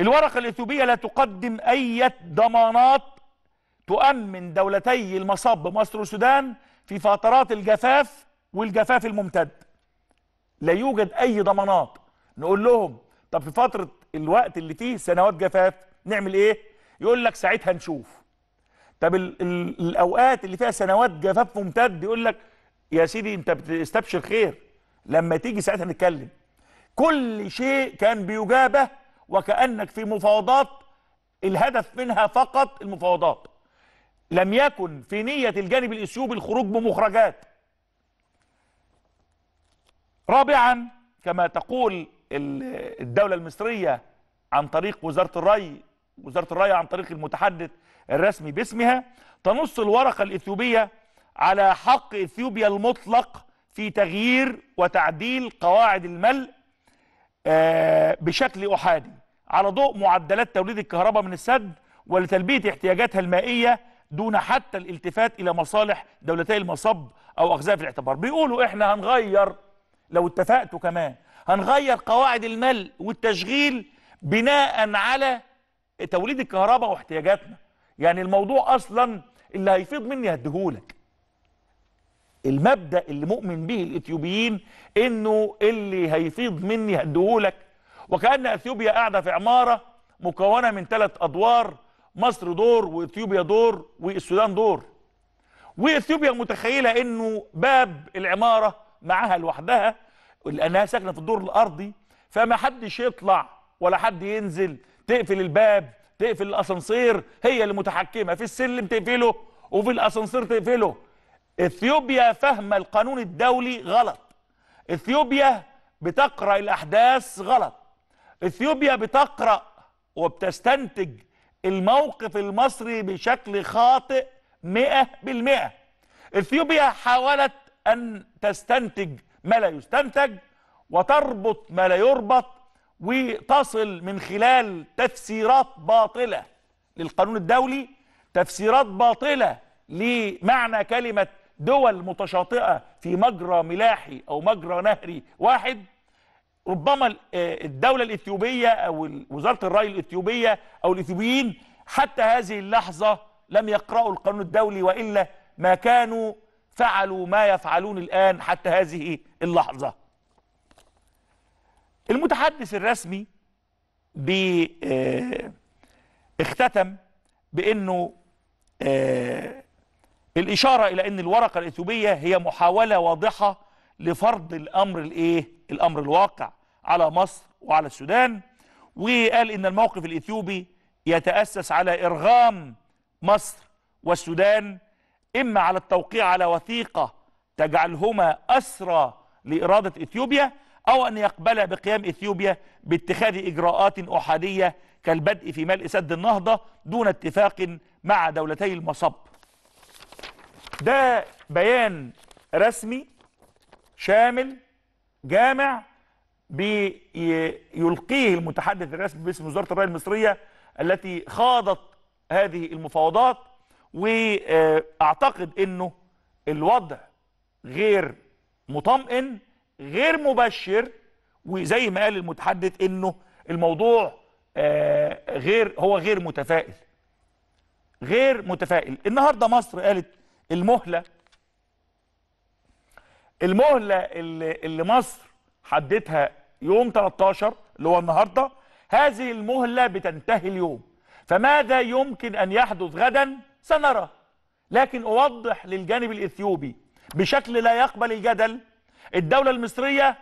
الورقة الإثيوبية لا تقدم أي ضمانات تؤمن دولتي المصب مصر والسودان في فترات الجفاف والجفاف الممتد لا يوجد أي ضمانات نقول لهم طب في فترة الوقت اللي فيه سنوات جفاف نعمل إيه؟ يقول لك ساعتها نشوف طب الأوقات اللي فيها سنوات جفاف ممتد يقول لك يا سيدي أنت بتستبشر خير لما تيجي ساعتها نتكلم كل شيء كان بيجابه وكأنك في مفاوضات الهدف منها فقط المفاوضات لم يكن في نية الجانب الإثيوبي الخروج بمخرجات رابعا كما تقول الدولة المصرية عن طريق وزارة الري وزارة الري عن طريق المتحدث الرسمي باسمها تنص الورقة الإثيوبية على حق إثيوبيا المطلق في تغيير وتعديل قواعد الملء آه، بشكل أحادي على ضوء معدلات توليد الكهرباء من السد ولتلبية احتياجاتها المائية دون حتى الالتفات إلى مصالح دولتي المصب أو أخذها في الاعتبار بيقولوا إحنا هنغير لو اتفقتوا كمان هنغير قواعد الملء والتشغيل بناء على توليد الكهرباء واحتياجاتنا يعني الموضوع أصلا اللي هيفيض مني هديهولك المبدأ اللي مؤمن به الإثيوبيين إنه اللي هيفيض مني هديهولك وكأن أثيوبيا قاعدة في عمارة مكونة من ثلاث أدوار مصر دور وإثيوبيا دور والسودان دور وإثيوبيا متخيلة أنه باب العمارة معاها لوحدها لأنها ساكنة في الدور الأرضي فما حدش يطلع ولا حد ينزل تقفل الباب تقفل الأسانسير هي اللي متحكمة في السلم تقفله وفي الأسانسير تقفله إثيوبيا فاهمة القانون الدولي غلط إثيوبيا بتقرأ الأحداث غلط اثيوبيا بتقرا وبتستنتج الموقف المصري بشكل خاطئ بالمئة اثيوبيا حاولت ان تستنتج ما لا يستنتج وتربط ما لا يربط وتصل من خلال تفسيرات باطله للقانون الدولي تفسيرات باطله لمعنى كلمه دول متشاطئه في مجرى ملاحي او مجرى نهري واحد ربما آه، الدولة الإثيوبية أو وزارة الرأي الإثيوبية أو الإثيوبيين حتى هذه اللحظة لم يقرأوا القانون الدولي وإلا ما كانوا فعلوا ما يفعلون الآن حتى هذه اللحظة المتحدث الرسمي آه، اختتم بأنه آه، الإشارة إلى أن الورقة الإثيوبية هي محاولة واضحة لفرض الامر الايه الامر الواقع على مصر وعلى السودان وقال ان الموقف الاثيوبي يتاسس على ارغام مصر والسودان اما على التوقيع على وثيقه تجعلهما اسرى لاراده اثيوبيا او ان يقبل بقيام اثيوبيا باتخاذ اجراءات احاديه كالبدء في ملء سد النهضه دون اتفاق مع دولتي المصب ده بيان رسمي شامل جامع بيلقيه المتحدث الرسمي باسم وزاره الري المصريه التي خاضت هذه المفاوضات واعتقد انه الوضع غير مطمئن غير مبشر وزي ما قال المتحدث انه الموضوع آه، غير هو غير متفائل غير متفائل النهارده مصر قالت المهله المهله اللي, اللي مصر حددها يوم 13 اللي هو النهارده هذه المهله بتنتهي اليوم فماذا يمكن ان يحدث غدا سنرى لكن اوضح للجانب الاثيوبي بشكل لا يقبل الجدل الدوله المصريه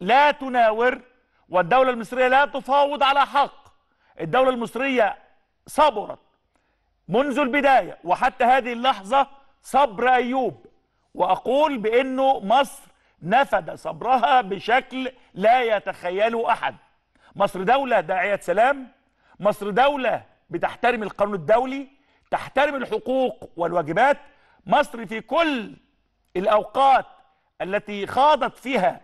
لا تناور والدوله المصريه لا تفاوض على حق الدوله المصريه صبرت منذ البدايه وحتى هذه اللحظه صبر ايوب وأقول بأنه مصر نفد صبرها بشكل لا يتخيله أحد مصر دولة داعية سلام مصر دولة بتحترم القانون الدولي تحترم الحقوق والواجبات مصر في كل الأوقات التي خاضت فيها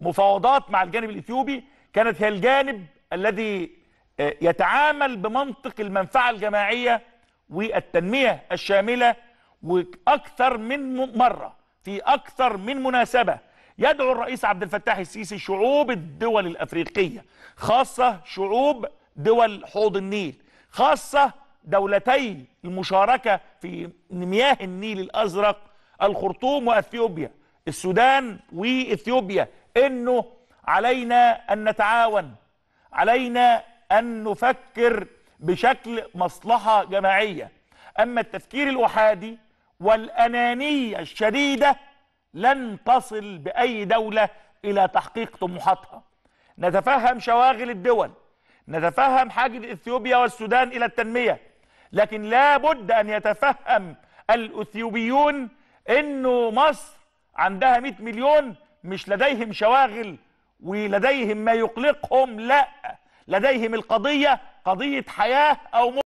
مفاوضات مع الجانب الإثيوبي كانت هي الجانب الذي آه، يتعامل بمنطق المنفعة الجماعية والتنمية الشاملة واكثر من مره في اكثر من مناسبه يدعو الرئيس عبد الفتاح السيسي شعوب الدول الافريقيه خاصه شعوب دول حوض النيل خاصه دولتي المشاركه في مياه النيل الازرق الخرطوم واثيوبيا السودان واثيوبيا انه علينا ان نتعاون علينا ان نفكر بشكل مصلحه جماعيه اما التفكير الاحادي والأنانية الشديدة لن تصل بأي دولة إلى تحقيق طموحاتها نتفهم شواغل الدول نتفهم حاجة إثيوبيا والسودان إلى التنمية لكن لا بد أن يتفهم الأثيوبيون أنه مصر عندها 100 مليون مش لديهم شواغل ولديهم ما يقلقهم لا لديهم القضية قضية حياة أو موت